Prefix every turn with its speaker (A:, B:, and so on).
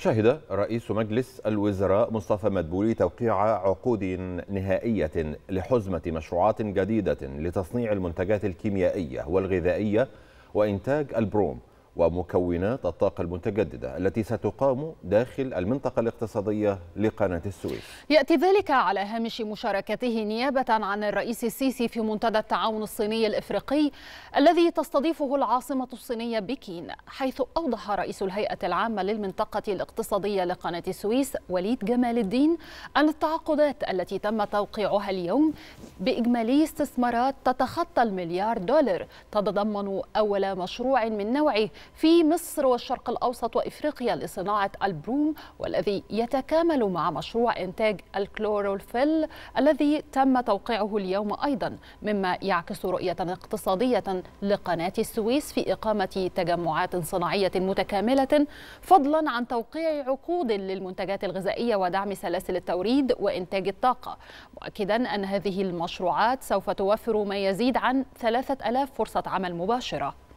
A: شهد رئيس مجلس الوزراء مصطفى مدبولي توقيع عقود نهائية لحزمة مشروعات جديدة لتصنيع المنتجات الكيميائية والغذائية وإنتاج البروم ومكونات الطاقة المتجددة التي ستقام داخل المنطقة الاقتصادية لقناة السويس
B: يأتي ذلك على هامش مشاركته نيابة عن الرئيس السيسي في منتدى التعاون الصيني الإفريقي الذي تستضيفه العاصمة الصينية بكين حيث أوضح رئيس الهيئة العامة للمنطقة الاقتصادية لقناة السويس وليد جمال الدين أن التعاقدات التي تم توقيعها اليوم بإجمالي استثمارات تتخطى المليار دولار تتضمن أول مشروع من نوعه في مصر والشرق الأوسط وإفريقيا لصناعة البروم والذي يتكامل مع مشروع إنتاج الكلوروفيل الذي تم توقيعه اليوم أيضا مما يعكس رؤية اقتصادية لقناة السويس في إقامة تجمعات صناعية متكاملة فضلا عن توقيع عقود للمنتجات الغذائية ودعم سلاسل التوريد وإنتاج الطاقة مؤكدا أن هذه المشروعات سوف توفر ما يزيد عن 3000 فرصة عمل مباشرة